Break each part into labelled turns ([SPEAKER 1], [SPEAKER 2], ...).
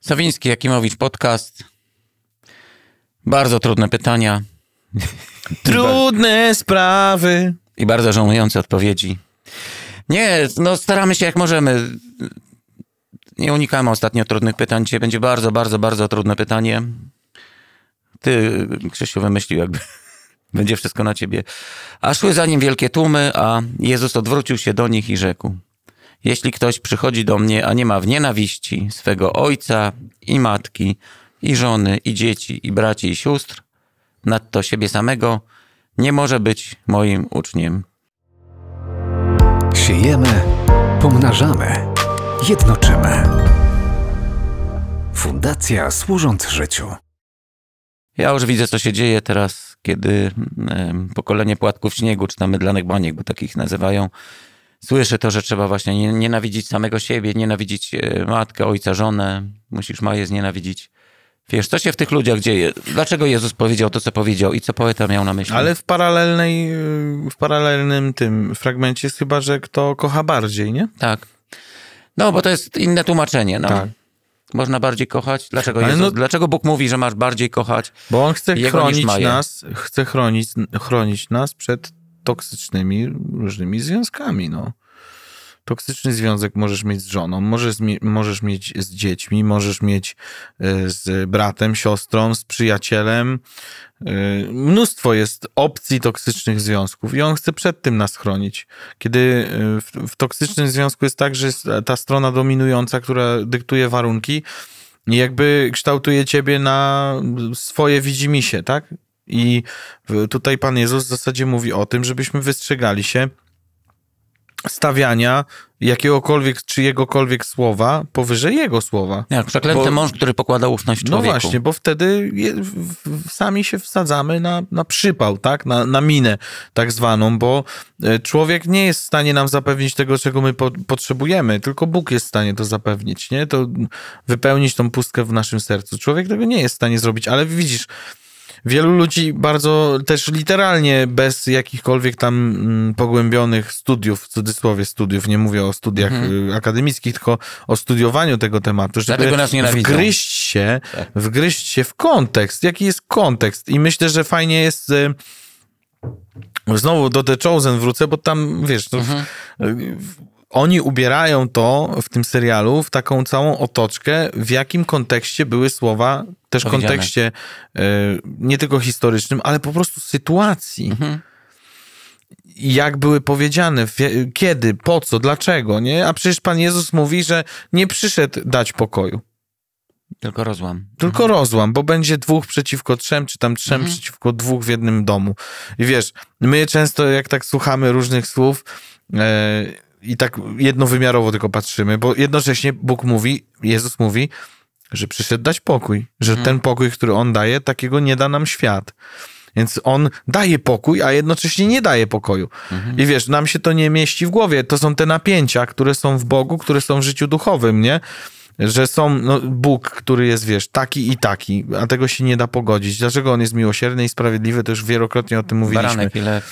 [SPEAKER 1] Sowiński, Jakimowicz, podcast. Bardzo trudne pytania. Trudne sprawy. I bardzo żałujące odpowiedzi. Nie, no staramy się jak możemy. Nie unikamy ostatnio trudnych pytań. Dzisiaj będzie bardzo, bardzo, bardzo trudne pytanie. Ty, Krzysiu, wymyślił jakby. Będzie wszystko na ciebie. A szły za nim wielkie tłumy, a Jezus odwrócił się do nich i rzekł – jeśli ktoś przychodzi do mnie, a nie ma w nienawiści swego ojca i matki, i żony, i dzieci, i braci, i sióstr, nadto siebie samego, nie może być moim uczniem. Siejemy, pomnażamy, jednoczymy. Fundacja służąc życiu. Ja już widzę, co się dzieje teraz, kiedy pokolenie płatków śniegu, czy tam mydlanych baniek, bo takich nazywają, słyszy to, że trzeba właśnie nienawidzić samego siebie, nienawidzić e, matkę, ojca, żonę, musisz Maję znienawidzić. Wiesz, co się w tych ludziach dzieje? Dlaczego Jezus powiedział to, co powiedział i co poeta miał na myśli? Ale
[SPEAKER 2] w paralelnej, w paralelnym tym fragmencie jest chyba, że kto kocha bardziej, nie? Tak. No, bo to jest inne tłumaczenie. No. Tak. Można
[SPEAKER 1] bardziej kochać? Dlaczego, Jezus, no, dlaczego Bóg mówi, że masz bardziej kochać? Bo On chce chronić nas,
[SPEAKER 2] chce chronić, chronić nas przed toksycznymi różnymi związkami, no. Toksyczny związek możesz mieć z żoną, możesz, możesz mieć z dziećmi, możesz mieć e, z bratem, siostrą, z przyjacielem. E, mnóstwo jest opcji toksycznych związków i on chce przed tym nas chronić. Kiedy e, w, w toksycznym związku jest tak, że jest ta strona dominująca, która dyktuje warunki, jakby kształtuje ciebie na swoje widzimisię, tak? I tutaj Pan Jezus w zasadzie mówi o tym, żebyśmy wystrzegali się stawiania jakiegokolwiek czyjegokolwiek słowa powyżej jego słowa. Jak przeklęty bo, mąż, który pokłada ufność no człowieku. No właśnie, bo wtedy je, w, w, sami się wsadzamy na, na przypał, tak? Na, na minę tak zwaną, bo e, człowiek nie jest w stanie nam zapewnić tego, czego my po, potrzebujemy, tylko Bóg jest w stanie to zapewnić, nie? To wypełnić tą pustkę w naszym sercu. Człowiek tego nie jest w stanie zrobić, ale widzisz, wielu ludzi bardzo też literalnie, bez jakichkolwiek tam mm, pogłębionych studiów, w cudzysłowie studiów, nie mówię o studiach mhm. Y, akademickich, tylko o studiowaniu tego tematu, żeby nas wgryźć się, tak. wgryźć się w kontekst, jaki jest kontekst i myślę, że fajnie jest... Y, znowu do The Chosen wrócę, bo tam, wiesz, no, mhm oni ubierają to w tym serialu w taką całą otoczkę, w jakim kontekście były słowa, też kontekście y, nie tylko historycznym, ale po prostu sytuacji. Mhm. Jak były powiedziane, kiedy, po co, dlaczego, nie? A przecież Pan Jezus mówi, że nie przyszedł dać pokoju. Tylko rozłam. Tylko mhm. rozłam, bo będzie dwóch przeciwko trzem, czy tam trzem mhm. przeciwko dwóch w jednym domu. I wiesz, my często jak tak słuchamy różnych słów, yy, i tak jednowymiarowo tylko patrzymy, bo jednocześnie Bóg mówi, Jezus mówi, że przyszedł dać pokój, że mhm. ten pokój, który On daje, takiego nie da nam świat. Więc on daje pokój, a jednocześnie nie daje pokoju. Mhm. I wiesz, nam się to nie mieści w głowie. To są te napięcia, które są w Bogu, które są w życiu duchowym, nie? Że są no, Bóg, który jest, wiesz, taki i taki, a tego się nie da pogodzić. Dlaczego on jest miłosierny i sprawiedliwy, to już wielokrotnie o tym mówiliśmy. Baranek, ile...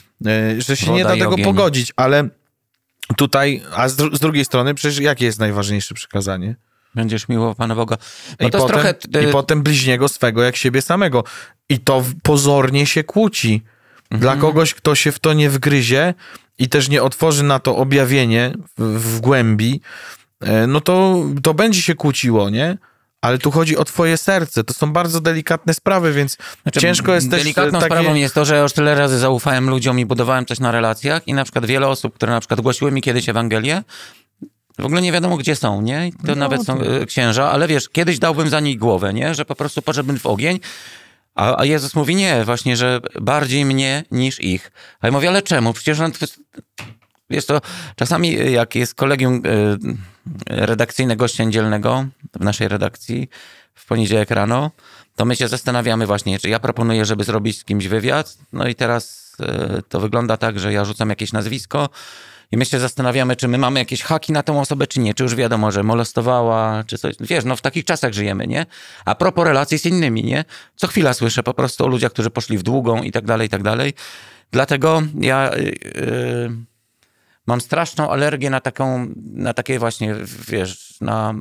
[SPEAKER 2] E, że się Woda nie da tego ogień. pogodzić, ale tutaj, a z, dru z drugiej strony, przecież jakie jest najważniejsze przykazanie? Będziesz miłował Pana Boga. I, potem, trochę... I y- potem bliźniego swego jak siebie samego. I to pozornie się kłóci. Dla mhm. kogoś, kto się w to nie wgryzie i też nie otworzy na to objawienie w, w głębi, e, no to, to będzie się kłóciło, nie? Ale tu chodzi o twoje serce. To są bardzo delikatne sprawy, więc znaczy, ciężko jest też... Delikatną e, takie... sprawą jest
[SPEAKER 1] to, że ja już tyle razy zaufałem ludziom i budowałem coś na relacjach i na przykład wiele osób, które na przykład głosiły mi kiedyś Ewangelię, w ogóle nie wiadomo, gdzie są, nie? To no, nawet są to... E, księża, ale wiesz, kiedyś dałbym za nich głowę, nie? Że po prostu poszedłbym w ogień. A, Jezus mówi nie, właśnie, że bardziej mnie niż ich. A ja mówię, ale czemu? Przecież on Wiesz to, czasami jak jest kolegium e, redakcyjne gościa niedzielnego w naszej redakcji w poniedziałek rano, to my się zastanawiamy właśnie, czy ja proponuję, żeby zrobić z kimś wywiad, no i teraz e, to wygląda tak, że ja rzucam jakieś nazwisko i my się zastanawiamy, czy my mamy jakieś haki na tą osobę, czy nie, czy już wiadomo, że molestowała, czy coś. Wiesz, no w takich czasach żyjemy, nie? A propos relacji z innymi, nie? Co chwila słyszę po prostu o ludziach, którzy poszli w długą i tak dalej, i tak dalej. Dlatego ja... Yy, mam straszną alergię na taką, na takie właśnie, wiesz, na,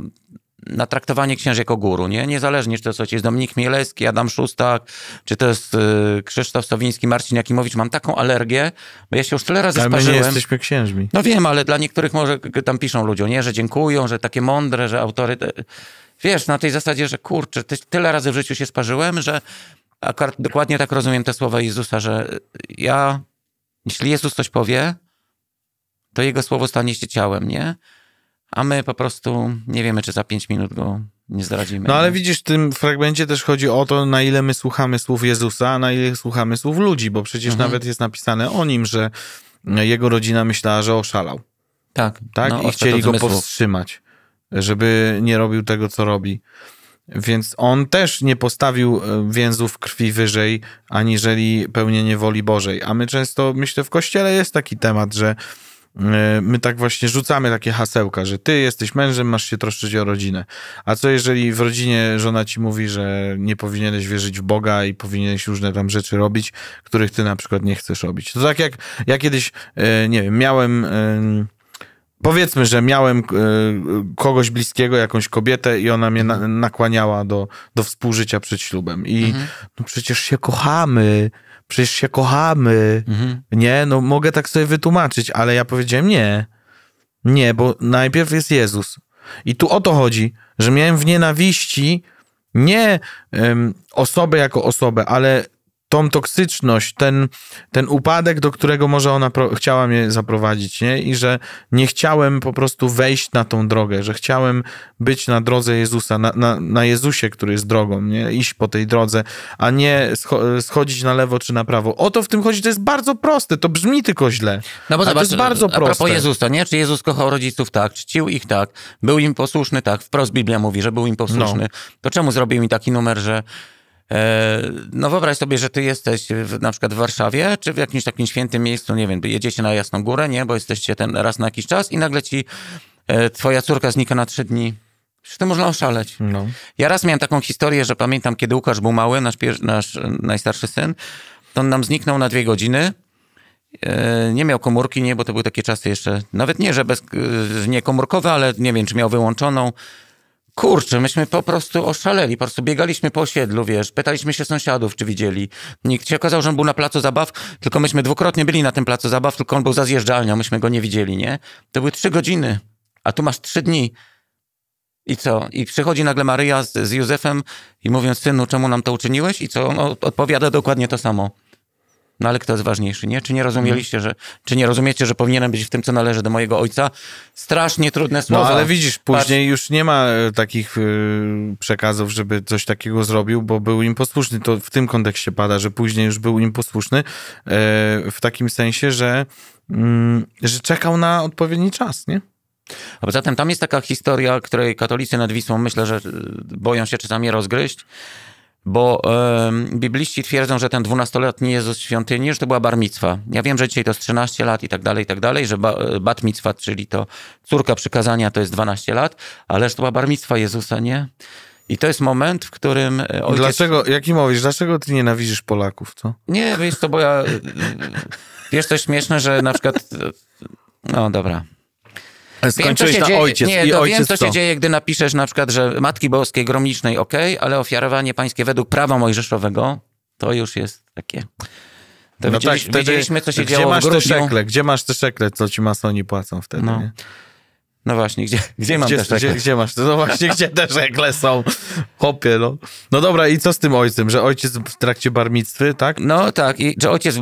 [SPEAKER 1] na traktowanie księży jako guru, nie? Niezależnie, czy to jest Dominik Mielewski, Adam Szustak, czy to jest y, Krzysztof Sowiński, Marcin Jakimowicz, mam taką alergię, bo ja się już tyle razy sparzyłem. Ale my nie jesteśmy księżmi. No wiem, ale dla niektórych może tam piszą ludziom, nie? Że dziękują, że takie mądre, że autory... Wiesz, na tej zasadzie, że kurczę, tyle razy w życiu się sparzyłem, że akurat dokładnie tak rozumiem te słowa Jezusa, że ja, jeśli Jezus coś powie, to jego słowo stanie się ciałem, nie? A my po prostu nie wiemy, czy za pięć minut go nie zdradzimy. No ale
[SPEAKER 2] widzisz, w tym fragmencie też chodzi o to, na ile my słuchamy słów Jezusa, a na ile słuchamy słów ludzi, bo przecież mhm. nawet jest napisane o nim, że jego rodzina myślała, że oszalał. Tak. Tak? No, I chcieli go powstrzymać, żeby nie robił tego, co robi. Więc on też nie postawił e, więzów krwi wyżej, aniżeli pełnienie woli Bożej. A my często, myślę, w kościele jest taki temat, że E, my tak właśnie rzucamy takie hasełka, że ty jesteś mężem, masz się troszczyć o rodzinę. A co jeżeli w rodzinie żona ci mówi, że nie powinieneś wierzyć w Boga i powinieneś różne tam rzeczy robić, których ty na przykład nie chcesz robić? To tak jak ja kiedyś, e, nie wiem, miałem e, powiedzmy, że miałem kogoś bliskiego, jakąś kobietę i ona mnie nakłaniała do, do współżycia przed ślubem. I mhm. no przecież się kochamy, przecież się kochamy, mhm. nie? No mogę tak sobie wytłumaczyć, ale ja powiedziałem nie. Nie, bo najpierw jest Jezus. I tu o to chodzi, że miałem w nienawiści nie um, osobę jako osobę, ale tą toksyczność, ten, ten upadek, do którego może ona chciała mnie zaprowadzić, nie? I że nie chciałem po prostu wejść na tą drogę, że chciałem być na drodze Jezusa, na, na, na Jezusie, który jest drogą, nie? Iść po tej drodze, a nie scho schodzić na lewo czy na prawo. O to w tym chodzi, to jest bardzo proste, to brzmi tylko źle. No bo zobacz, to jest bardzo proste. A po Jezusa, nie? Czy Jezus
[SPEAKER 1] kochał rodziców? Tak. Czcił ich? Tak. Był im posłuszny? Tak. Wprost Biblia mówi, że był im posłuszny. No. To czemu zrobił mi taki numer, że E, no wyobraź sobie, że ty jesteś w, na przykład w Warszawie, czy w jakimś takim świętym miejscu, nie wiem, jedziecie na Jasną Górę, nie, bo jesteście ten raz na jakiś czas i nagle ci e, twoja córka znika na trzy dni. Przecież to można oszaleć. No. Ja raz miałem taką historię, że pamiętam, kiedy Łukasz był mały, nasz, nasz najstarszy syn, to on nam zniknął na dwie godziny. E, nie miał komórki, nie, bo to były takie czasy jeszcze, nawet nie, że bez, nie komórkowe, ale nie wiem, czy miał wyłączoną. Kurczę, myśmy po prostu oszaleli, po prostu biegaliśmy po osiedlu, wiesz, pytaliśmy się sąsiadów, czy widzieli. Nikt się okazał, że on był na placu zabaw, tylko myśmy dwukrotnie byli na tym placu zabaw, tylko on był za zjeżdżalnią, myśmy go nie widzieli, nie? To były trzy godziny, a tu masz trzy dni. I co? I przychodzi nagle Maryja z, z Józefem i mówiąc synu, czemu nam to uczyniłeś? I co? On odpowiada dokładnie to samo. No ale kto jest ważniejszy, nie? Czy nie rozumieliście, mhm. że, czy nie rozumiecie, że powinienem być w tym, co należy do mojego ojca? Strasznie trudne no, słowa. No ale widzisz, później Patrz.
[SPEAKER 2] już nie ma e, takich e, przekazów, żeby coś takiego zrobił, bo był im posłuszny. To w tym kontekście pada, że później już był im posłuszny e, w takim sensie, że, mm, że czekał na odpowiedni czas, nie? A poza tym tam jest taka historia, której katolicy nad Wisłą myślę, że boją się
[SPEAKER 1] czasami rozgryźć bo yy, bibliści twierdzą, że ten dwunastoletni Jezus Świątyni, że to była barmicwa. Ja wiem, że dzisiaj to jest 13 lat i tak dalej, i tak dalej, że ba, e, bat czyli to córka przykazania to jest 12 lat, ależ to była barmicwa Jezusa, nie? I to jest moment, w którym. E, ojciec... Dlaczego, jaki mówisz, dlaczego ty nienawidzisz Polaków, co? Nie, wiesz to, bo ja. E, wiesz, to śmieszne, że na przykład. No dobra. Skończyłeś wiem, na dzieje, ojciec nie, i no ojciec wiem, co, co się dzieje, gdy napiszesz na przykład, że Matki Boskiej Gromnicznej ok, ale ofiarowanie pańskie według prawa mojżeszowego to już jest takie...
[SPEAKER 2] To no tak, widzieliśmy, tak, wtedy, co się gdzie działo masz w Te szekle, gdzie masz te szekle, co ci masoni płacą wtedy, no. nie? No właśnie, gdzie, gdzie mam gdzie, też gdzie, gdzie masz? No właśnie, gdzie też ekle są? Chopie, no. No dobra, i co z tym ojcem? Że ojciec w trakcie barmictwy, tak? No tak, i że ojciec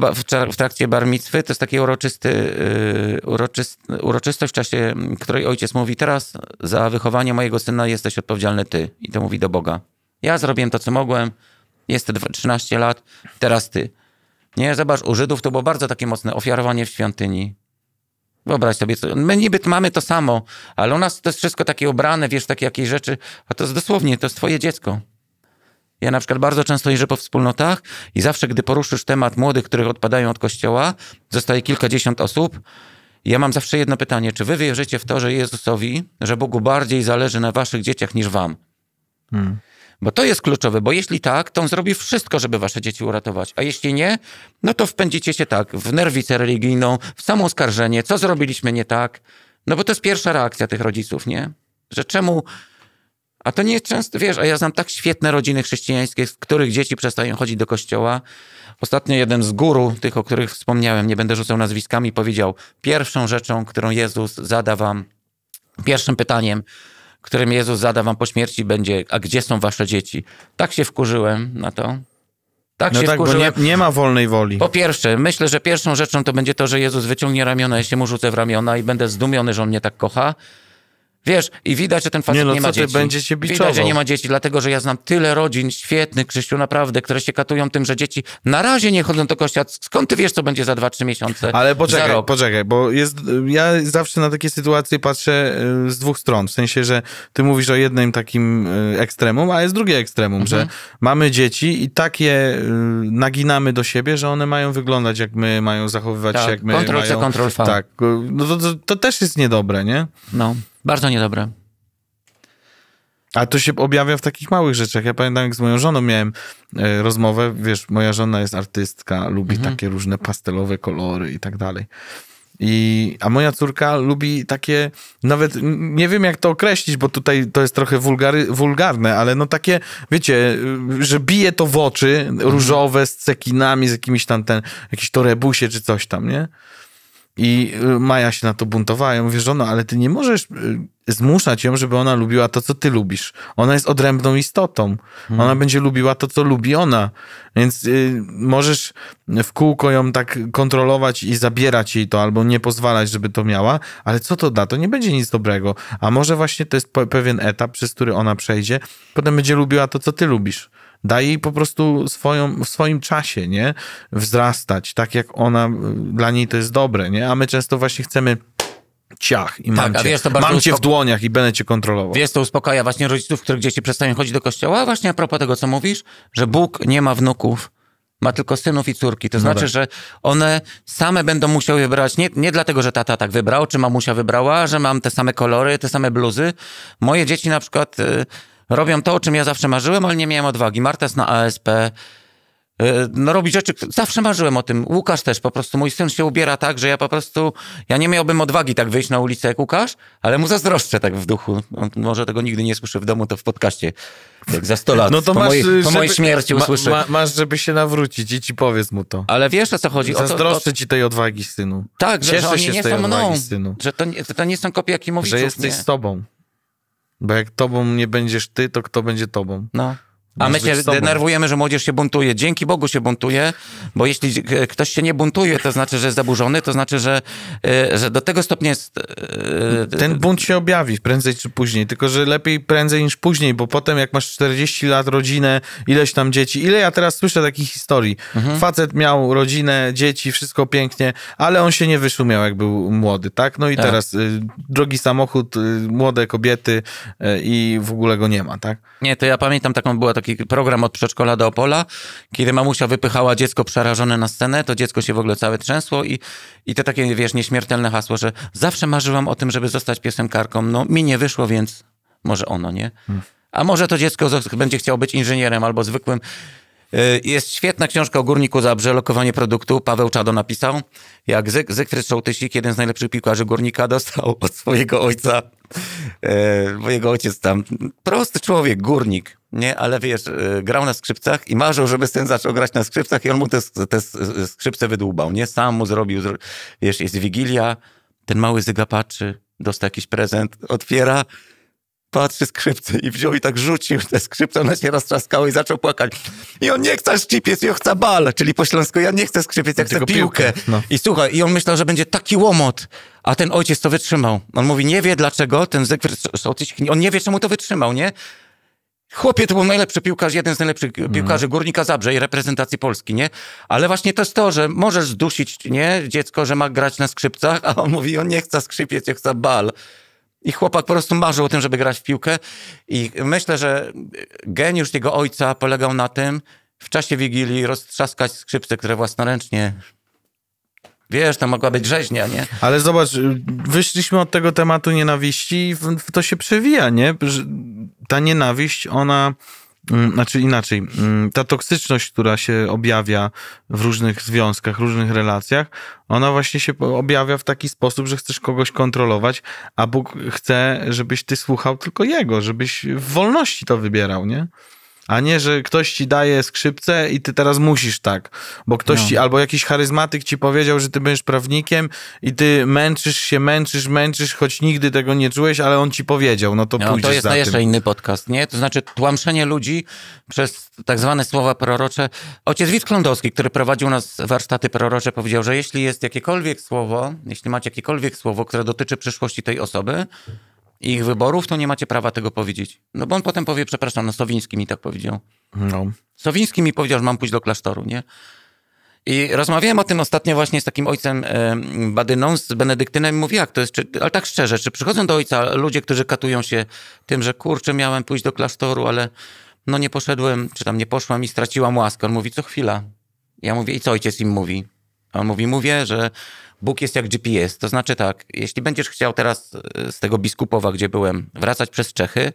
[SPEAKER 2] w, trakcie barmictwy to jest taki uroczysty, y, uroczyst, uroczystość w czasie,
[SPEAKER 1] mm, której ojciec mówi teraz za wychowanie mojego syna jesteś odpowiedzialny ty. I to mówi do Boga. Ja zrobiłem to, co mogłem, jest 13 lat, teraz ty. Nie, zobacz, u Żydów to było bardzo takie mocne ofiarowanie w świątyni Wyobraź sobie, my niby mamy to samo, ale u nas to jest wszystko takie obrane, wiesz, takie jakieś rzeczy, a to jest dosłownie, to jest twoje dziecko. Ja na przykład bardzo często jeżdżę po wspólnotach i zawsze, gdy poruszysz temat młodych, których odpadają od kościoła, zostaje kilkadziesiąt osób. Ja mam zawsze jedno pytanie: czy wy wierzycie w to, że Jezusowi, że Bogu bardziej zależy na waszych dzieciach niż wam? Hmm. Bo to jest kluczowe, bo jeśli tak, to on zrobi wszystko, żeby wasze dzieci uratować. A jeśli nie, no to wpędzicie się tak w nerwicę religijną, w samo oskarżenie, co zrobiliśmy nie tak. No bo to jest pierwsza reakcja tych rodziców, nie? Że czemu... A to nie jest często, wiesz, a ja znam tak świetne rodziny chrześcijańskie, z których dzieci przestają chodzić do kościoła. Ostatnio jeden z guru, tych, o których wspomniałem, nie będę rzucał nazwiskami, powiedział: Pierwszą rzeczą, którą Jezus zada wam, pierwszym pytaniem, którym Jezus zada wam po śmierci, będzie, a gdzie są wasze dzieci? Tak się wkurzyłem na to.
[SPEAKER 2] Tak no się tak, wkurzyłem. Bo nie, nie ma wolnej woli. Po
[SPEAKER 1] pierwsze, myślę, że pierwszą rzeczą to będzie to, że Jezus wyciągnie ramiona, jeśli ja mu rzucę w ramiona i będę zdumiony, że on mnie tak kocha. Wiesz, i widać, że ten facet nie, no, nie ma dzieci. Będzie cię biczował. widać, że nie ma dzieci, dlatego że ja znam tyle rodzin świetnych, Krzyściu, naprawdę, które się katują tym, że dzieci na razie nie chodzą do kościoła. Skąd ty wiesz, co będzie za 2-3 miesiące? Ale poczekaj,
[SPEAKER 2] poczekaj, bo jest, ja zawsze na takie sytuacje patrzę y, z dwóch stron. W sensie, że ty mówisz o jednym takim y, ekstremum, a jest drugie ekstremum, mhm. że mamy dzieci i takie y, naginamy do siebie, że one mają wyglądać jak my, mają zachowywać tak, się jak my. Kontrol mają, kontrol V. Tak, no to, to, to też jest niedobre, nie? No. Bardzo niedobre. A to się objawia w takich małych rzeczach. Ja pamiętam, jak z moją żoną miałem e, rozmowę, wiesz, moja żona jest artystka, lubi mhm. takie różne pastelowe kolory i tak dalej. I, a moja córka lubi takie, nawet nie wiem jak to określić, bo tutaj to jest trochę wulgary, wulgarne, ale no takie, wiecie, y, że bije to w oczy, mhm. różowe, z cekinami, z jakimiś tam ten, jakiś torebusie czy coś tam, nie? I y, Maja się na to buntowała. Ja mówię, żono, ale ty nie możesz y, zmuszać ją, żeby ona lubiła to, co ty lubisz. Ona jest odrębną istotą. Hmm. Ona będzie lubiła to, co lubi ona. Więc y, możesz w kółko ją tak kontrolować i zabierać jej to, albo nie pozwalać, żeby to miała, ale co to da? To nie będzie nic dobrego. A może właśnie to jest pewien etap, przez który ona przejdzie, potem będzie lubiła to, co ty lubisz. Daje jej po prostu swoją, w swoim czasie, nie? Wzrastać, tak jak ona, y, dla niej to jest dobre, nie? A my często właśnie chcemy ciach i tak, mam, cię, wiesz, to mam cię w dłoniach i będę cię kontrolował.
[SPEAKER 1] Wiesz, to uspokaja właśnie rodziców, których dzieci przestają chodzić do kościoła. Właśnie a propos tego, co mówisz, że Bóg nie ma wnuków, ma tylko synów i córki. To no znaczy, tak. że one same będą musiały wybrać, nie, nie dlatego, że tata tak wybrał, czy mamusia wybrała, że mam te same kolory, te same bluzy. Moje dzieci na przykład... Y, robią to, o czym ja zawsze marzyłem, ale nie miałem odwagi. jest na ASP y, no, robi rzeczy, zawsze marzyłem o tym. Łukasz też, po prostu mój syn się ubiera tak, że ja po prostu, ja nie miałbym odwagi tak wyjść na ulicę jak Łukasz, ale mu zazdroszczę tak w duchu. On może tego nigdy nie słyszy w domu, to w podcaście. Tak za
[SPEAKER 2] 100 lat. No to po masz, mojej, po mojej śmierci usłyszy. Ma, ma, masz, żeby się nawrócić i ci powiedz mu to. Ale wiesz o co chodzi. Zazdroszczę o to, o... ci tej odwagi, synu. Tak, że, Cieszę że oni się nie z tej są mną. Synu. Że
[SPEAKER 1] to nie, to nie są kopie Jakimowiczów. Że jesteś nie. z
[SPEAKER 2] tobą. Bo jak tobą nie będziesz ty, to kto będzie tobą? No.
[SPEAKER 1] A my się denerwujemy, że młodzież się buntuje. Dzięki Bogu się buntuje, bo jeśli e,
[SPEAKER 2] ktoś się nie buntuje, to znaczy, że jest zaburzony, to znaczy, że, e, że do tego stopnia jest... E, Ten bunt się objawi prędzej czy później, tylko że lepiej prędzej niż później, bo potem jak masz 40 lat, rodzinę, ileś tam dzieci, ile ja teraz słyszę takich historii. Mhm. Facet miał rodzinę, dzieci, wszystko pięknie, ale on się nie wyszumiał, jak był młody, tak? No i tak. teraz drogi samochód, młode kobiety i w ogóle go nie ma, tak?
[SPEAKER 1] Nie, to ja pamiętam taką, była taka taki program od przedszkola do Opola, kiedy mamusia wypychała dziecko przerażone na scenę, to dziecko się w ogóle całe trzęsło i, i te takie, wiesz, nieśmiertelne hasło, że zawsze marzyłam o tym, żeby zostać piosenkarką, no mi nie wyszło, więc może ono, nie? Hmm. A może to dziecko będzie chciało być inżynierem albo zwykłym y, jest świetna książka o górniku Zabrze, lokowanie produktu. Paweł Czado napisał, jak Zyg Zygfryd Sołtysik, jeden z najlepszych piłkarzy górnika, dostał od swojego ojca, y, bo jego ojciec tam, prosty człowiek, górnik, nie, ale wiesz, e, grał na skrzypcach i marzył, żeby syn zaczął grać na skrzypcach i on mu te, te skrzypce wydłubał, nie? Sam mu zrobił, wiesz, jest Wigilia, ten mały Zyga patrzy, dostał jakiś prezent, otwiera, patrzy skrzypce i wziął i tak rzucił te skrzypce, one się roztrzaskały i zaczął płakać. I on nie chce skrzypiec, on chce bal, czyli po śląsku ja nie chcę skrzypiec, ja chcę piłkę. piłkę. No. I słuchaj, i on myślał, że będzie taki łomot, a ten ojciec to wytrzymał. On mówi, nie wie dlaczego, ten Zygfryd, on nie wie czemu to wytrzymał, nie? Chłopie, to był najlepszy piłkarz, jeden z najlepszych mhm. piłkarzy Górnika Zabrze i reprezentacji Polski, nie? Ale właśnie to jest to, że możesz zdusić, nie? Dziecko, że ma grać na skrzypcach, a on mówi, on nie chce skrzypieć, on chce bal. I chłopak po prostu marzył o tym, żeby grać w piłkę i myślę, że geniusz jego ojca polegał na tym, w czasie Wigilii roztrzaskać skrzypce, które własnoręcznie
[SPEAKER 2] Wiesz, to mogła być rzeźnia, nie? Ale zobacz, wyszliśmy od tego tematu nienawiści i to się przewija, nie? ta nienawiść, ona mm, znaczy inaczej, mm, ta toksyczność, która się objawia w różnych związkach, różnych relacjach, ona właśnie się objawia w taki sposób, że chcesz kogoś kontrolować, a Bóg chce, żebyś ty słuchał tylko Jego, żebyś w wolności to wybierał, nie? A nie, że ktoś ci daje skrzypce i ty teraz musisz tak, bo ktoś no. ci, albo jakiś charyzmatyk ci powiedział, że ty będziesz prawnikiem i ty męczysz się, męczysz, męczysz, choć nigdy tego nie czułeś, ale on ci powiedział, no to no, pójdziesz to jest na jeszcze inny podcast, nie? To znaczy tłamszenie ludzi
[SPEAKER 1] przez tak zwane słowa prorocze. Ojciec Wit Klądowski, który prowadził nas warsztaty prorocze, powiedział, że jeśli jest jakiekolwiek słowo, jeśli macie jakiekolwiek słowo, które dotyczy przyszłości tej osoby, ich wyborów, to nie macie prawa tego powiedzieć. No bo on potem powie, przepraszam, no Sowiński mi tak powiedział. No. Sowiński mi powiedział, że mam pójść do klasztoru, nie? I rozmawiałem o tym ostatnio właśnie z takim ojcem Badyną, z Benedyktynem i mówię, jak to jest, czy, ale tak szczerze, czy przychodzą do ojca ludzie, którzy katują się tym, że kurczę, miałem pójść do klasztoru, ale no nie poszedłem, czy tam nie poszłam i straciłam łaskę. On mówi, co chwila. Ja mówię, i co ojciec im mówi? On mówi, mówię, że Bóg jest jak GPS, to znaczy tak, jeśli będziesz chciał teraz e, z tego biskupowa, gdzie byłem, wracać przez Czechy,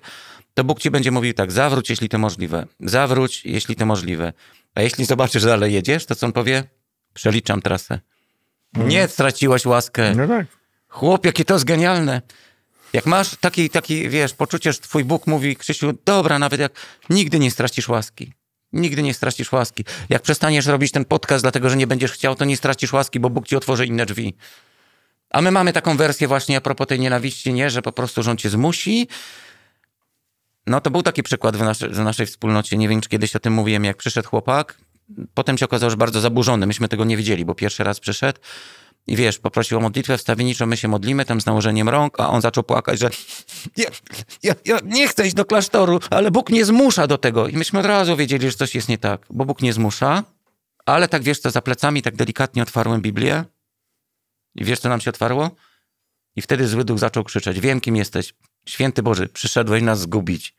[SPEAKER 1] to Bóg ci będzie mówił tak, zawróć, jeśli to możliwe, zawróć, jeśli to możliwe. A jeśli zobaczysz, że dalej jedziesz, to co on powie? Przeliczam trasę. No. Nie, straciłaś łaskę. No tak. Chłop, jakie to jest genialne. Jak masz taki, taki, wiesz, poczucie, że twój Bóg mówi, Krzysiu, dobra, nawet jak nigdy nie stracisz łaski. Nigdy nie stracisz łaski. Jak przestaniesz robić ten podcast, dlatego że nie będziesz chciał, to nie stracisz łaski, bo Bóg ci otworzy inne drzwi. A my mamy taką wersję właśnie a propos tej nienawiści, nie, że po prostu rząd cię zmusi. No to był taki przykład w, nasze, w naszej wspólnocie. Nie wiem, czy kiedyś o tym mówiłem, jak przyszedł chłopak. Potem się okazał, że bardzo zaburzony. Myśmy tego nie widzieli, bo pierwszy raz przyszedł. I wiesz, poprosił o modlitwę wstawienniczą, my się modlimy tam z nałożeniem rąk, a on zaczął płakać, że ja, ja, ja nie chcę iść do klasztoru, ale Bóg nie zmusza do tego. I myśmy od razu wiedzieli, że coś jest nie tak, bo Bóg nie zmusza, ale tak wiesz co, za plecami tak delikatnie otwarłem Biblię i wiesz co nam się otwarło? I wtedy zły duch zaczął krzyczeć, wiem kim jesteś, święty Boży, przyszedłeś nas zgubić.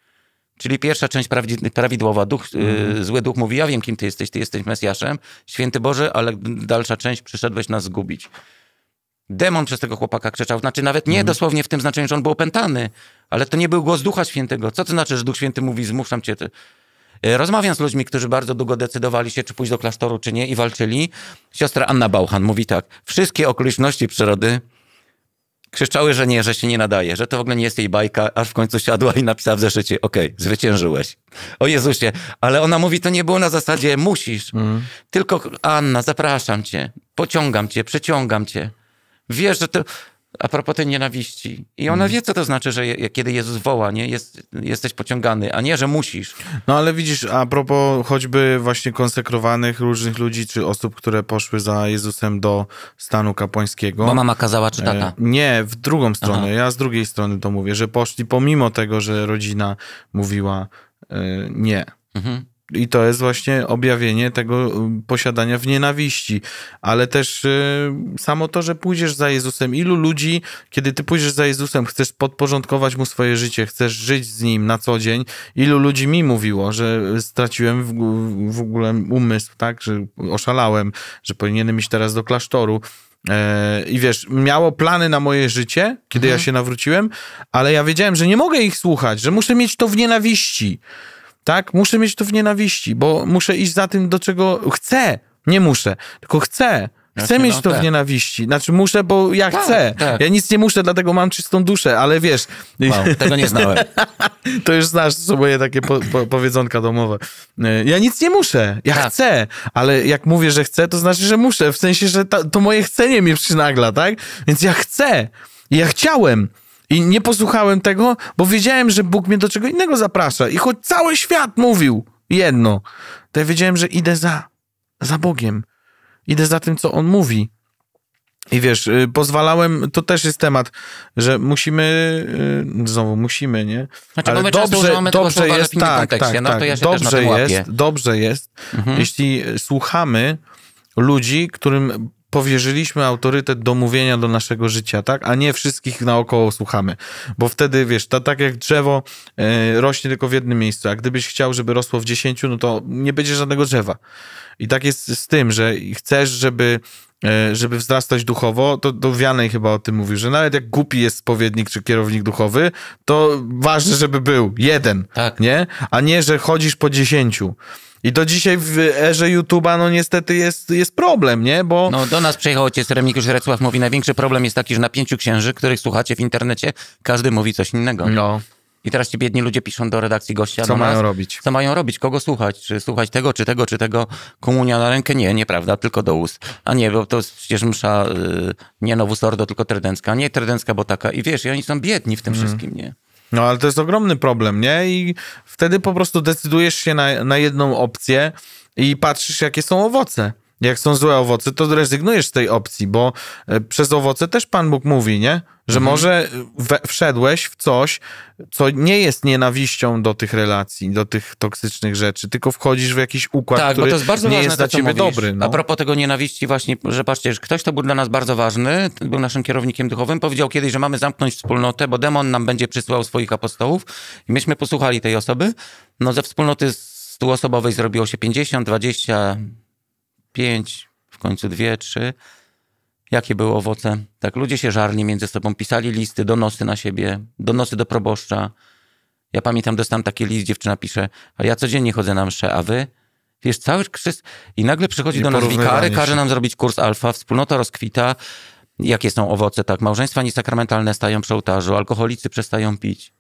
[SPEAKER 1] Czyli pierwsza część prawidłowa, duch, mm. zły duch mówi, ja wiem kim ty jesteś, ty jesteś Mesjaszem, święty Boże, ale dalsza część, przyszedłeś nas zgubić. Demon przez tego chłopaka krzyczał, znaczy nawet nie mhm. dosłownie w tym znaczeniu, że on był opętany, ale to nie był głos Ducha Świętego. Co to znaczy, że Duch Święty mówi, zmuszam cię? Ty? Y, rozmawiam z ludźmi, którzy bardzo długo decydowali się, czy pójść do klasztoru, czy nie i walczyli. Siostra Anna Bauchan mówi tak, wszystkie okoliczności przyrody Krzyczały, że nie, że się nie nadaje, że to w ogóle nie jest jej bajka, aż w końcu siadła i napisała w zeszycie, okej, okay, zwyciężyłeś. O Jezusie, ale ona mówi, to nie było na zasadzie musisz, mm. tylko Anna, zapraszam cię, pociągam cię, przeciągam cię. Wiesz, że to, a propos tej nienawiści. I ona mhm. wie, co to znaczy, że je, kiedy Jezus woła, nie? Jest, jesteś pociągany, a nie, że musisz. No
[SPEAKER 2] ale widzisz, a propos choćby właśnie konsekrowanych różnych ludzi, czy osób, które poszły za Jezusem do stanu kapłańskiego. Bo mama kazała, czy e, tata? nie, w drugą stronę. Aha. Ja z drugiej strony to mówię, że poszli pomimo tego, że rodzina mówiła e, nie. Mhm. I to jest właśnie objawienie tego y, posiadania w nienawiści. Ale też y, samo to, że pójdziesz za Jezusem. Ilu ludzi, kiedy ty pójdziesz za Jezusem, chcesz podporządkować mu swoje życie, chcesz żyć z nim na co dzień. Ilu ludzi mi mówiło, że straciłem w, w ogóle umysł, tak, że oszalałem, że powinienem iść teraz do klasztoru. E, I wiesz, miało plany na moje życie, kiedy mhm. ja się nawróciłem, ale ja wiedziałem, że nie mogę ich słuchać, że muszę mieć to w nienawiści tak? Muszę mieć to w nienawiści, bo muszę iść za tym, do czego chcę. Nie muszę, tylko chcę. Chcę znaczy, mieć no, to tak. w nienawiści. Znaczy muszę, bo ja tak, chcę. Tak. Ja nic nie muszę, dlatego mam czystą duszę, ale wiesz... Wow, tego nie znałem. to już znasz, to są moje takie po, po, powiedzonka domowe. E, ja nic nie muszę, ja tak. chcę, ale jak mówię, że chcę, to znaczy, że muszę. W sensie, że ta, to moje chcenie mnie przynagla, tak? Więc ja chcę. Ja chciałem. I nie posłuchałem tego, bo wiedziałem, że Bóg mnie do czego innego zaprasza. I choć cały świat mówił jedno, to ja wiedziałem, że idę za, za Bogiem. Idę za tym, co On mówi. I wiesz, y, pozwalałem, to też jest temat, że musimy, y, znowu musimy, nie? Znaczy, Ale dobrze, dobrze jest, tak, tak, no, tak. Ja dobrze, jest, dobrze jest, dobrze mhm. jest, jeśli słuchamy ludzi, którym powierzyliśmy autorytet do mówienia do naszego życia, tak? A nie wszystkich naokoło słuchamy. Bo wtedy, wiesz, to, tak jak drzewo e, rośnie tylko w jednym miejscu, a gdybyś chciał, żeby rosło w dziesięciu, no to nie będzie żadnego drzewa. I tak jest z tym, że chcesz, żeby e, żeby wzrastać duchowo, to, to Wianej chyba o tym mówił, że nawet jak głupi jest spowiednik czy kierownik duchowy, to ważne, żeby był jeden, tak. nie? A nie, że chodzisz po dziesięciu. I do dzisiaj w erze YouTube'a, no niestety jest, jest problem, nie? Bo... No do nas
[SPEAKER 1] przyjechał ojciec już Recław, mówi, największy problem jest taki, że na pięciu księży, których słuchacie w internecie, każdy mówi coś innego. No. I teraz ci biedni ludzie piszą do redakcji gościa. Co mają robić? Co mają robić? Kogo słuchać? Czy słuchać tego, czy tego, czy tego? Komunia na rękę? Nie, nieprawda, tylko do ust. A nie, bo to jest przecież msza, yy, nie nowusordo, tylko Tredencka. Nie Tredencka, bo taka. I wiesz, i oni są
[SPEAKER 2] biedni w tym mm. wszystkim, nie? No ale to jest ogromny problem, nie? I wtedy po prostu decydujesz się na, na jedną opcję i patrzysz, jakie są owoce jak są złe owoce, to rezygnujesz z tej opcji, bo e, przez owoce też Pan Bóg mówi, nie? Że mhm. może we, wszedłeś w coś, co nie jest nienawiścią do tych relacji, do tych toksycznych rzeczy, tylko wchodzisz w jakiś układ, tak, no który jest nie ważne, jest dla ciebie mówisz. dobry. No. A propos
[SPEAKER 1] tego nienawiści właśnie, że patrzcie, że ktoś, to był dla nas bardzo ważny, był naszym kierownikiem duchowym, powiedział kiedyś, że mamy zamknąć wspólnotę, bo demon nam będzie przysyłał swoich apostołów i myśmy posłuchali tej osoby. No ze wspólnoty stuosobowej zrobiło się 50, 20, pięć, w końcu dwie, trzy. Jakie były owoce? Tak, ludzie się żarli między sobą, pisali listy, donosy na siebie, donosy do proboszcza. Ja pamiętam, dostałem taki list, dziewczyna pisze, a ja codziennie chodzę na mszę, a wy? Wiesz, cały krzyż... I nagle przychodzi Nie do nas wikary, każe nam zrobić kurs alfa, wspólnota rozkwita. Jakie są owoce, tak? Małżeństwa niesakramentalne stają przy ołtarzu, alkoholicy przestają pić.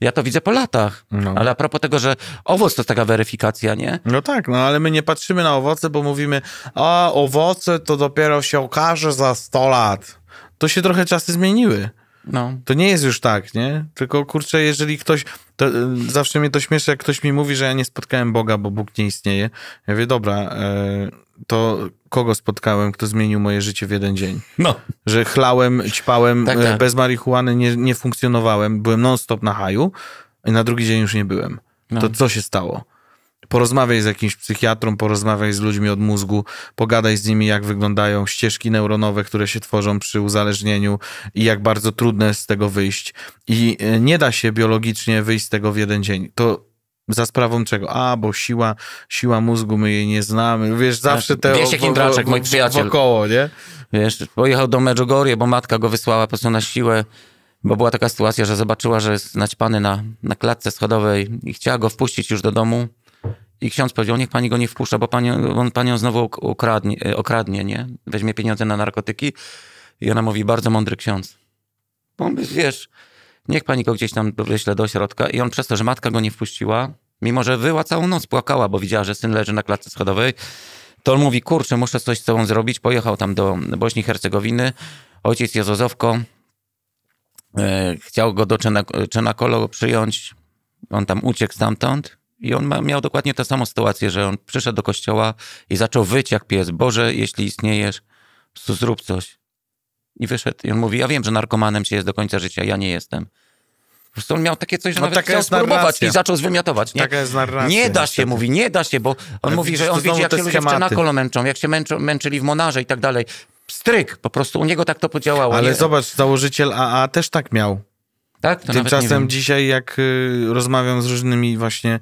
[SPEAKER 1] Ja to widzę po latach. No. Ale a propos tego, że owoc to taka weryfikacja, nie?
[SPEAKER 2] No tak, no ale my nie patrzymy na owoce, bo mówimy, a owoce to dopiero się okaże za 100 lat. To się trochę czasy zmieniły. No. To nie jest już tak, nie? Tylko kurczę, jeżeli ktoś. To, y, zawsze mnie to śmieszy, jak ktoś mi mówi, że ja nie spotkałem Boga, bo Bóg nie istnieje. Ja wie, dobra. Yy to kogo spotkałem, kto zmienił moje życie w jeden dzień. No. Że chlałem, ćpałem, tak, e, tak. bez marihuany nie, nie funkcjonowałem, byłem non-stop na haju i na drugi dzień już nie byłem. No. To co się stało? Porozmawiaj z jakimś psychiatrą, porozmawiaj z ludźmi od mózgu, pogadaj z nimi, jak wyglądają ścieżki neuronowe, które się tworzą przy uzależnieniu i jak bardzo trudne jest z tego wyjść. I e, nie da się biologicznie wyjść z tego w jeden dzień. To za sprawą czego? A, bo siła, siła mózgu, my jej nie znamy. Wiesz, zawsze znaczy, te... Wiesiek Indraczek, mój przyjaciel.
[SPEAKER 1] Wokoło, nie? Wiesz, pojechał do Medjugorje, bo matka go wysłała po prostu na siłę, bo była taka sytuacja, że zobaczyła, że jest naćpany na, na klatce schodowej i chciała go wpuścić już do domu. I ksiądz powiedział, niech pani go nie wpuszcza, bo pani, on panią znowu okradnie, e, okradnie, nie? Weźmie pieniądze na narkotyki. I ona mówi, bardzo mądry ksiądz. Bo on, wiesz, Niech pani go gdzieś tam wyśle do środka I on przez to, że matka go nie wpuściła, mimo że wyła całą noc, płakała, bo widziała, że syn leży na klatce schodowej, to on mówi, kurczę, muszę coś z sobą zrobić. Pojechał tam do Bośni i Hercegowiny. Ojciec Jezozowko e, chciał go do Czenakolo przyjąć. On tam uciekł stamtąd. I on ma, miał dokładnie tę samą sytuację, że on przyszedł do kościoła i zaczął wyć jak pies. Boże, jeśli istniejesz, zrób coś. I wyszedł i on mówi, ja wiem, że narkomanem się jest do końca życia, ja nie jestem. Po prostu on miał takie coś, że no, nawet chciał spróbować narracja. i zaczął zwymiotować. Nie? Taka jest narracja. Nie da się, mówi, nie da się, bo
[SPEAKER 2] on Ale mówi, że on widzi, jak się ludzie na Czernakolo
[SPEAKER 1] męczą, jak się męczą, męczyli w Monarze i tak dalej. Stryk, po prostu u niego tak to podziałało. Ale nie? zobacz,
[SPEAKER 2] założyciel AA też tak miał. Tak? To Tymczasem dzisiaj, jak y, rozmawiam z różnymi właśnie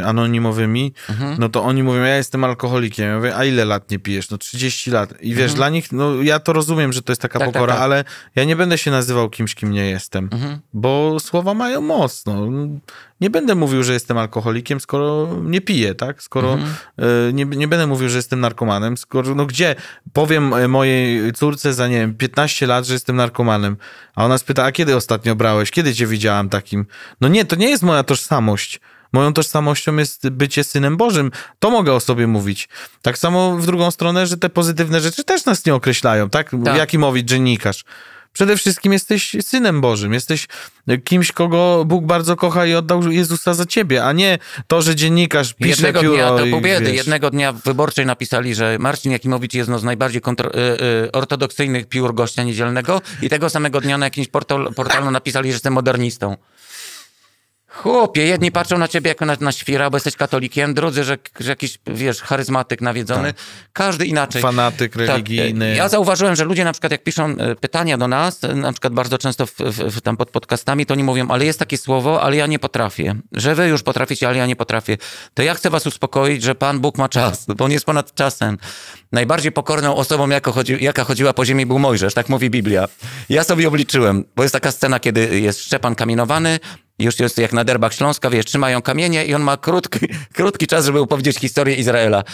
[SPEAKER 2] y, anonimowymi, mhm. no to oni mówią, ja jestem alkoholikiem. Ja mówię, a ile lat nie pijesz? No 30 lat. I wiesz, mhm. dla nich, no ja to rozumiem, że to jest taka tak, tak pokora, tak, tak. ale ja nie będę się nazywał kimś, kim nie jestem, mhm. bo słowa mają moc. No. Nie będę mówił, że jestem alkoholikiem, skoro nie piję, tak? Skoro mhm. y, nie, nie będę mówił, że jestem narkomanem, skoro, no gdzie? Powiem e, mojej córce za, nie wiem, 15 lat, że jestem narkomanem, a ona spyta, a kiedy ostatnio brałeś? widziałeś? Kiedy cię widziałam takim? No nie, to nie jest moja tożsamość. Moją tożsamością jest bycie synem Bożym. To mogę o sobie mówić. Tak samo w drugą stronę, że te pozytywne rzeczy też nas nie określają, tak? tak. mówić dziennikarz. Przede wszystkim jesteś synem Bożym, jesteś kimś, kogo Bóg bardzo kocha i oddał Jezusa za ciebie, a nie to, że dziennikarz pisze jednego pióro dnia Jednego dnia w Wyborczej napisali, że Marcin Jakimowicz jest no z najbardziej
[SPEAKER 1] kontro- y- e, y- e, ortodoksyjnych piór gościa niedzielnego i tego samego dnia na jakimś portal, portalu napisali, że jestem modernistą. Chłopie, jedni patrzą na ciebie jako na, na świra, bo jesteś katolikiem, drudzy, że, że jakiś, wiesz, charyzmatyk nawiedzony. Tak. Każdy inaczej. Fanatyk tak, e, religijny. Tak. Ja zauważyłem, że ludzie na przykład jak piszą e, pytania do nas, na przykład bardzo często w, w, tam pod podcastami, to nie mówią, ale jest takie słowo, ale ja nie potrafię. Że wy już potraficie, ale ja nie potrafię. To ja chcę was uspokoić, że Pan Bóg ma czas, bo On jest ponad czasem. Najbardziej pokorną osobą, jaka, chodzi, jaka chodziła po ziemi, był Mojżesz, tak mówi Biblia. Ja sobie obliczyłem, bo jest taka scena, kiedy jest Szczepan kamienowany, już jest jak na derbach Śląska, wiesz, trzymają kamienie i on ma krótki, krótki czas, żeby opowiedzieć historię Izraela.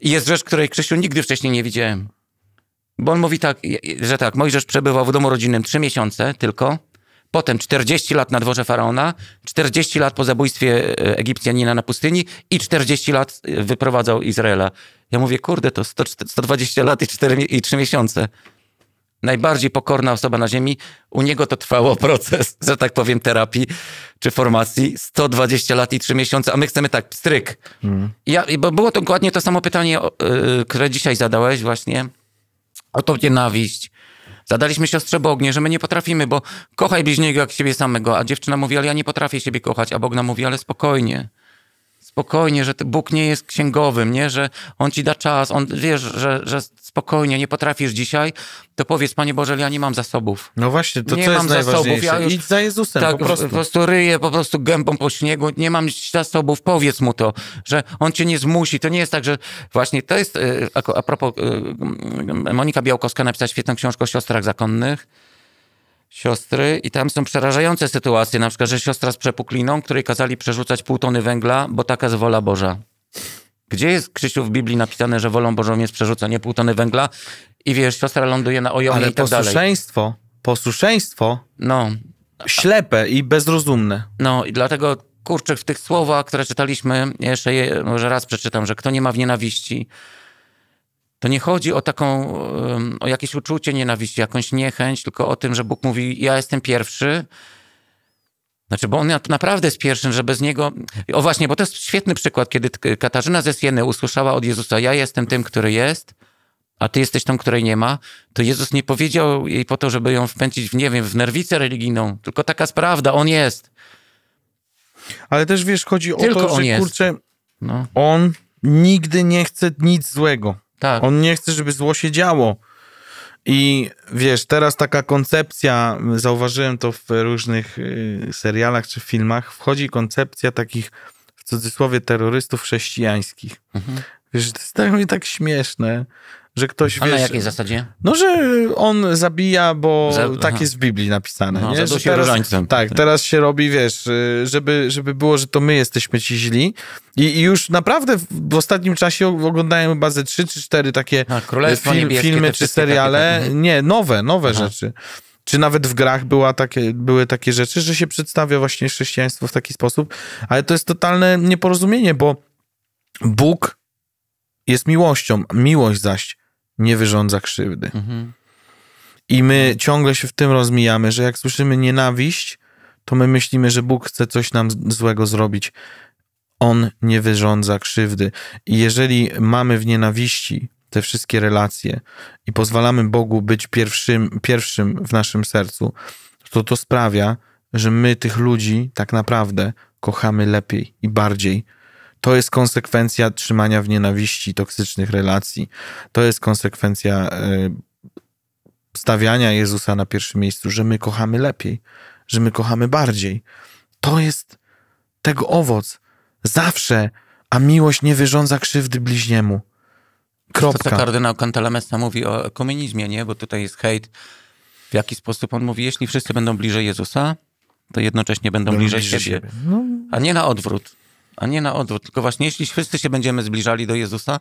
[SPEAKER 1] I jest rzecz, której Krzysiu nigdy wcześniej nie widziałem. Bo on mówi tak, że tak, Mojżesz przebywał w domu rodzinnym trzy miesiące tylko, potem 40 lat na dworze faraona, 40 lat po zabójstwie e, Egipcjanina na pustyni i 40 lat e, wyprowadzał Izraela. Ja mówię, kurde, to 100, 120 lat i, 4, i 3 miesiące najbardziej pokorna osoba na Ziemi, u niego to trwało proces, że tak powiem, terapii czy formacji 120 lat i 3 miesiące, a my chcemy tak, stryk. Mm. Ja, bo było to dokładnie to samo pytanie, yy, które dzisiaj zadałeś właśnie, o tą nienawiść. Zadaliśmy siostrze Bognie, że my nie potrafimy, bo kochaj bliźniego jak siebie samego, a dziewczyna mówi, ale ja nie potrafię siebie kochać, a Bogna mówi, ale spokojnie spokojnie, że Bóg nie jest księgowym, nie? że On ci da czas, On wiesz, że, że spokojnie, nie potrafisz dzisiaj, to powiedz, Panie Boże, ja nie mam zasobów. No właśnie, to nie co mam jest zasobów. Ja już, Idź za Jezusem, tak, po prostu. Po prostu ryję po prostu gębą po śniegu, nie mam zasobów, powiedz Mu to, że On cię nie zmusi. To nie jest tak, że właśnie to jest, y, a propos, y, y, Monika Białkowska napisała świetną książkę o siostrach zakonnych, siostry i tam są przerażające sytuacje, na przykład, że siostra z przepukliną, której kazali przerzucać pół tony węgla, bo taka jest wola Boża. Gdzie jest, Krzysiu, w Biblii napisane, że wolą Bożą jest przerzucanie pół tony węgla i wiesz, siostra ląduje na ojomie Ale i tak posłuszeństwo,
[SPEAKER 2] dalej. posłuszeństwo no. ślepe i bezrozumne.
[SPEAKER 1] No i dlatego, kurczę, w tych słowach, które czytaliśmy, jeszcze je, może raz przeczytam, że kto nie ma w nienawiści, to nie chodzi o taką, o jakieś uczucie nienawiści, jakąś niechęć, tylko o tym, że Bóg mówi, ja jestem pierwszy, znaczy, bo on naprawdę jest pierwszym, że bez niego. O właśnie, bo to jest świetny przykład, kiedy Katarzyna ze Sieny usłyszała od Jezusa: Ja jestem tym, który jest, a ty jesteś tą, której nie ma. To Jezus nie powiedział jej po to, żeby ją wpędzić w, nie wiem, w nerwicę religijną, tylko taka jest prawda, on jest.
[SPEAKER 2] Ale też wiesz, chodzi tylko o to, że kurczę, no. on nigdy nie chce nic złego. Tak. On nie chce, żeby zło się działo. I wiesz, teraz taka koncepcja, zauważyłem to w różnych y, serialach czy filmach, wchodzi koncepcja takich w cudzysłowie terrorystów chrześcijańskich. Mhm. Wiesz, to jest tak, tak śmieszne, że ktoś, Ale wiesz... na jakiej zasadzie? No, że on zabija, bo za... tak jest w Biblii napisane. No, nie? teraz, tak, tak, teraz się robi, wiesz, y, żeby, żeby było, że to my jesteśmy ci źli. I, i już naprawdę w ostatnim czasie oglądałem chyba ze trzy czy cztery takie A, fil, filmy czy seriale. Takie... Tak. Nie, nowe, nowe Aha. rzeczy czy nawet w grach była takie, były takie rzeczy, że się przedstawia właśnie chrześcijaństwo w taki sposób, ale to jest totalne nieporozumienie, bo Bóg jest miłością, miłość zaś nie wyrządza krzywdy. Mhm. I my ciągle się w tym rozmijamy, że jak słyszymy nienawiść, to my myślimy, że Bóg chce coś nam złego zrobić. On nie wyrządza krzywdy. I jeżeli mamy w nienawiści te wszystkie relacje i pozwalamy Bogu być pierwszym, pierwszym w naszym sercu, to to sprawia, że my tych ludzi tak naprawdę kochamy lepiej i bardziej to jest konsekwencja trzymania w nienawiści toksycznych relacji. To jest konsekwencja e, stawiania Jezusa na pierwszym miejscu, że my kochamy lepiej, że my kochamy bardziej. To jest tego owoc. Zawsze, a miłość nie wyrządza krzywdy bliźniemu. Kropka. To, co
[SPEAKER 1] kardynał Cantalamessa mówi o komunizmie, nie? Bo tutaj jest hejt. W jaki sposób on mówi, jeśli wszyscy będą bliżej Jezusa, to jednocześnie będą, będą bliżej, bliżej siebie. siebie. No. A nie na odwrót a nie na odwrót. Tylko właśnie, jeśli wszyscy się będziemy zbliżali do Jezusa,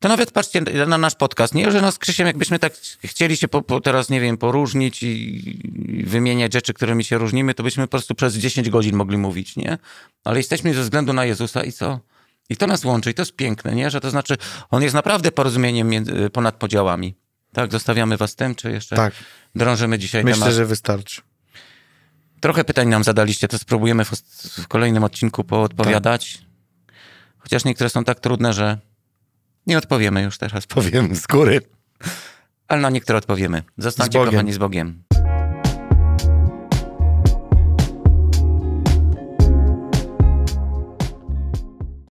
[SPEAKER 1] to nawet patrzcie na nasz podcast. Nie, że nas Krzysiem, jakbyśmy tak chcieli się po, po teraz, nie wiem, poróżnić i, wymieniać rzeczy, którymi się różnimy, to byśmy po prostu przez 10 godzin mogli mówić, nie? Ale jesteśmy ze względu na Jezusa i co? I to nas łączy i to jest piękne, nie? Że to znaczy, on jest naprawdę porozumieniem między, ponad podziałami. Tak, zostawiamy was tym, czy jeszcze tak. drążymy dzisiaj Myślę, temat? Myślę, że wystarczy. Trochę pytań nam zadaliście, to spróbujemy w, w kolejnym odcinku poodpowiadać. Tak. Chociaż niektóre są tak trudne, że nie odpowiemy już teraz. Powiem z góry. Ale na niektóre odpowiemy. Zostańcie kochani z Bogiem.